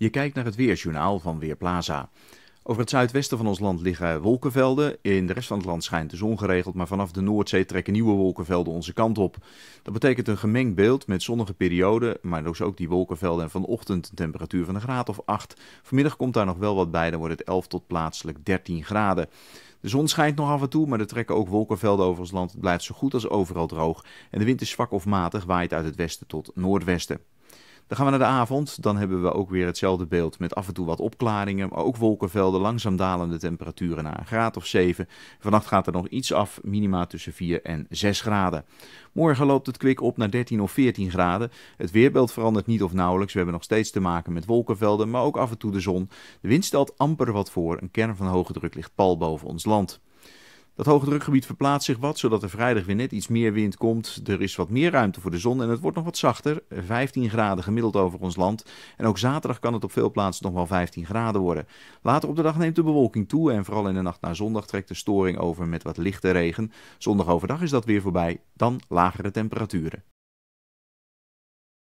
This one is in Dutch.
Je kijkt naar het Weerjournaal van Weerplaza. Over het zuidwesten van ons land liggen wolkenvelden. In de rest van het land schijnt de zon geregeld, maar vanaf de Noordzee trekken nieuwe wolkenvelden onze kant op. Dat betekent een gemengd beeld met zonnige perioden, maar dus ook die wolkenvelden en vanochtend een temperatuur van een graad of 8. Vanmiddag komt daar nog wel wat bij, dan wordt het 11 tot plaatselijk 13 graden. De zon schijnt nog af en toe, maar er trekken ook wolkenvelden over ons land. Het blijft zo goed als overal droog en de wind is zwak of matig, waait uit het westen tot noordwesten. Dan gaan we naar de avond. Dan hebben we ook weer hetzelfde beeld met af en toe wat opklaringen. Maar ook wolkenvelden, langzaam dalende temperaturen naar een graad of 7. Vannacht gaat er nog iets af, minima tussen 4 en 6 graden. Morgen loopt het kwik op naar 13 of 14 graden. Het weerbeeld verandert niet of nauwelijks. We hebben nog steeds te maken met wolkenvelden, maar ook af en toe de zon. De wind stelt amper wat voor. Een kern van hoge druk ligt pal boven ons land. Dat drukgebied verplaatst zich wat, zodat er vrijdag weer net iets meer wind komt. Er is wat meer ruimte voor de zon en het wordt nog wat zachter. 15 graden gemiddeld over ons land. En ook zaterdag kan het op veel plaatsen nog wel 15 graden worden. Later op de dag neemt de bewolking toe en vooral in de nacht naar zondag trekt de storing over met wat lichte regen. Zondag overdag is dat weer voorbij, dan lagere temperaturen.